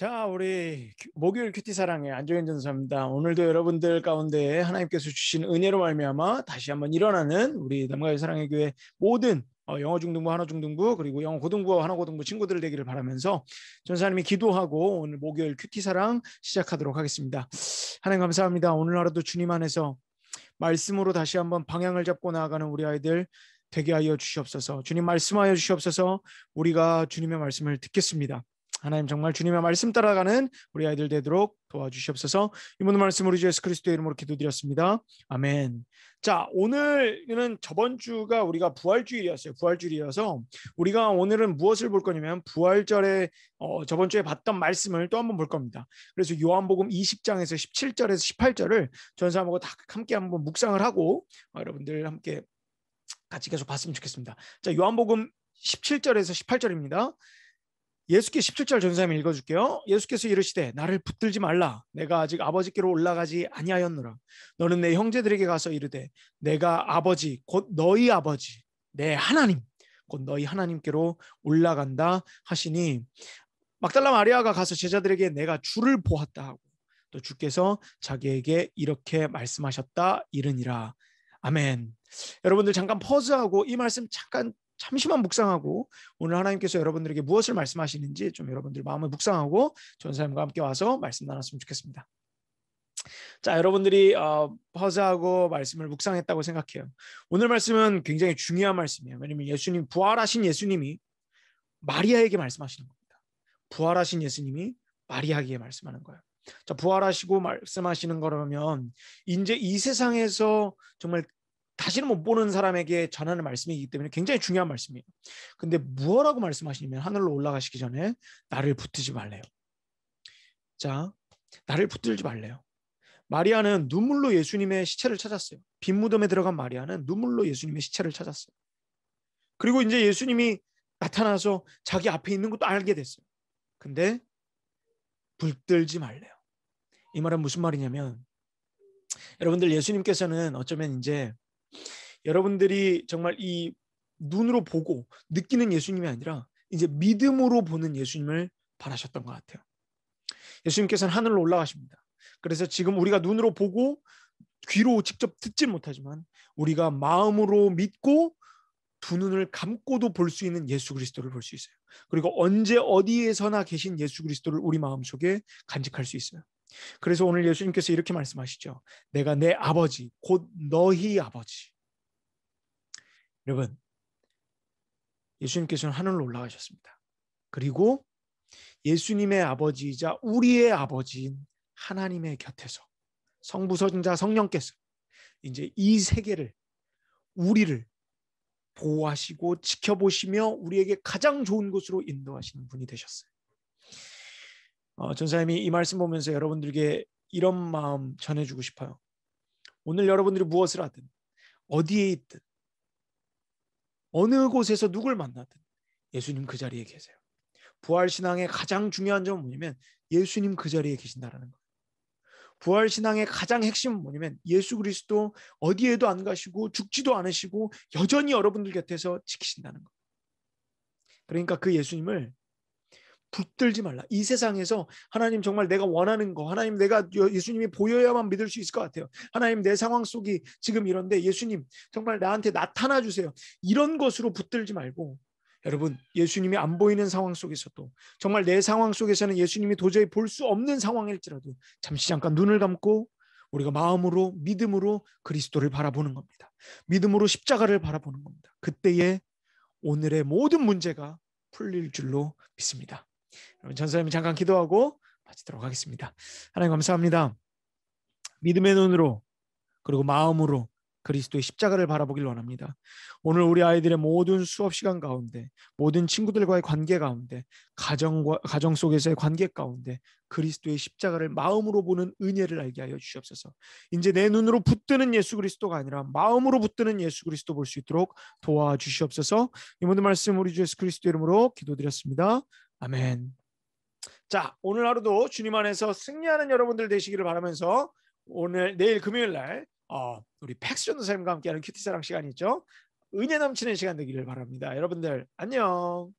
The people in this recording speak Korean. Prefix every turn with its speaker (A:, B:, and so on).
A: 자, 우리 목요일 큐티 사랑의 안정현 전사입니다. 오늘도 여러분들 가운데 하나님께서 주신 은혜로 말미암아 다시 한번 일어나는 우리 남가의 사랑의 교회 모든 어, 영어 중등부, 한어 중등부 그리고 영어 고등부와 한어 고등부 친구들 되기를 바라면서 전사님이 기도하고 오늘 목요일 큐티 사랑 시작하도록 하겠습니다. 하나님 감사합니다. 오늘 하루도 주님 안에서 말씀으로 다시 한번 방향을 잡고 나아가는 우리 아이들 되게 하여 주시옵소서. 주님 말씀하여 주시옵소서. 우리가 주님의 말씀을 듣겠습니다. 하나님 정말 주님의 말씀 따라가는 우리 아이들 되도록 도와주시옵소서. 이번 말씀 우리 주 예수 그리스도의 이름으로 기도드렸습니다. 아멘. 자, 오늘은 저번 주가 우리가 부활주일이었어요. 부활주일이어서 우리가 오늘은 무엇을 볼 거냐면 부활절에 어, 저번 주에 봤던 말씀을 또 한번 볼 겁니다. 그래서 요한복음 20장에서 17절에서 18절을 전사하고 다 함께 한번 묵상을 하고 어, 여러분들 함께 같이 계속 봤으면 좋겠습니다. 자, 요한복음 17절에서 18절입니다. 예수께 17절 전사님 읽어줄게요. 예수께서 이르시되 나를 붙들지 말라. 내가 아직 아버지께로 올라가지 아니하였노라. 너는 내 형제들에게 가서 이르되 내가 아버지 곧 너희 아버지 내 하나님 곧 너희 하나님께로 올라간다 하시니 막달라 마리아가 가서 제자들에게 내가 주를 보았다 하고 또 주께서 자기에게 이렇게 말씀하셨다 이르니라. 아멘. 여러분들 잠깐 퍼즈하고 이 말씀 잠깐 잠시만 묵상하고 오늘 하나님께서 여러분들에게 무엇을 말씀하시는지 좀 여러분들 마음을 묵상하고 전사님과 함께 와서 말씀 나눴으면 좋겠습니다. 자, 여러분들이 어, 퍼즈하고 말씀을 묵상했다고 생각해요. 오늘 말씀은 굉장히 중요한 말씀이에요. 왜냐하면 예수님 부활하신 예수님이 마리아에게 말씀하시는 겁니다. 부활하신 예수님이 마리아에게 말씀하는 거예요. 자, 부활하시고 말씀하시는 거라면 이제 이 세상에서 정말 다시는 못 보는 사람에게 전하는 말씀이기 때문에 굉장히 중요한 말씀이에요. 근데 무엇라고 말씀하시냐면 하늘로 올라가시기 전에 나를 붙들지 말래요. 자, 나를 붙들지 말래요. 마리아는 눈물로 예수님의 시체를 찾았어요. 빈 무덤에 들어간 마리아는 눈물로 예수님의 시체를 찾았어요. 그리고 이제 예수님이 나타나서 자기 앞에 있는 것도 알게 됐어요. 근데 불들지 말래요. 이 말은 무슨 말이냐면 여러분들 예수님께서는 어쩌면 이제 여러분들이 정말 이 눈으로 보고 느끼는 예수님이 아니라 이제 믿음으로 보는 예수님을 바라셨던 것 같아요. 예수님께서는 하늘로 올라가십니다. 그래서 지금 우리가 눈으로 보고 귀로 직접 듣지 못하지만 우리가 마음으로 믿고 두 눈을 감고도 볼 수 있는 예수 그리스도를 볼 수 있어요. 그리고 언제 어디에서나 계신 예수 그리스도를 우리 마음속에 간직할 수 있어요. 그래서 오늘 예수님께서 이렇게 말씀하시죠. 내가 내 아버지 곧 너희 아버지 여러분, 예수님께서는 하늘로 올라가셨습니다. 그리고 예수님의 아버지이자 우리의 아버지인 하나님의 곁에서 성부, 성자, 성령께서 이제 이 세계를 우리를 보호하시고 지켜보시며 우리에게 가장 좋은 곳으로 인도하시는 분이 되셨어요. 어, 전사님이 이 말씀 보면서 여러분들에게 이런 마음 전해주고 싶어요. 오늘 여러분들이 무엇을 하든 어디에 있든 어느 곳에서 누굴 만나든 예수님 그 자리에 계세요. 부활 신앙의 가장 중요한 점은 뭐냐면 예수님 그 자리에 계신다라는 거예요. 부활 신앙의 가장 핵심은 뭐냐면 예수 그리스도 어디에도 안 가시고 죽지도 않으시고 여전히 여러분들 곁에서 지키신다는 거. 그러니까 그 예수님을 붙들지 말라. 이 세상에서 하나님 정말 내가 원하는 거, 하나님 내가 예수님이 보여야만 믿을 수 있을 것 같아요. 하나님 내 상황 속이 지금 이런데 예수님 정말 나한테 나타나 주세요. 이런 것으로 붙들지 말고 여러분 예수님이 안 보이는 상황 속에서도 정말 내 상황 속에서는 예수님이 도저히 볼 수 없는 상황일지라도 잠시 잠깐 눈을 감고 우리가 마음으로 믿음으로 그리스도를 바라보는 겁니다. 믿음으로 십자가를 바라보는 겁니다. 그때에 오늘의 모든 문제가 풀릴 줄로 믿습니다. 그러면 전사님이 잠깐 기도하고 마치도록 하겠습니다. 하나님 감사합니다. 믿음의 눈으로 그리고 마음으로 그리스도의 십자가를 바라보길 원합니다. 오늘 우리 아이들의 모든 수업 시간 가운데, 모든 친구들과의 관계 가운데, 가정과 가정 속에서의 관계 가운데 그리스도의 십자가를 마음으로 보는 은혜를 알게 하여 주시옵소서. 이제 내 눈으로 붙드는 예수 그리스도가 아니라 마음으로 붙드는 예수 그리스도 볼 수 있도록 도와주시옵소서. 이 모든 말씀 우리 주 예수 그리스도 이름으로 기도드렸습니다. 아멘. 자, 오늘 하루도 주님 안에서 승리하는 여러분들 되시기를 바라면서 오늘 내일 금요일 날 어, 우리 팩스존 선생님과 함께하는 큐티 사랑 시간이 죠 은혜 넘치는 시간 되기를 바랍니다. 여러분들 안녕.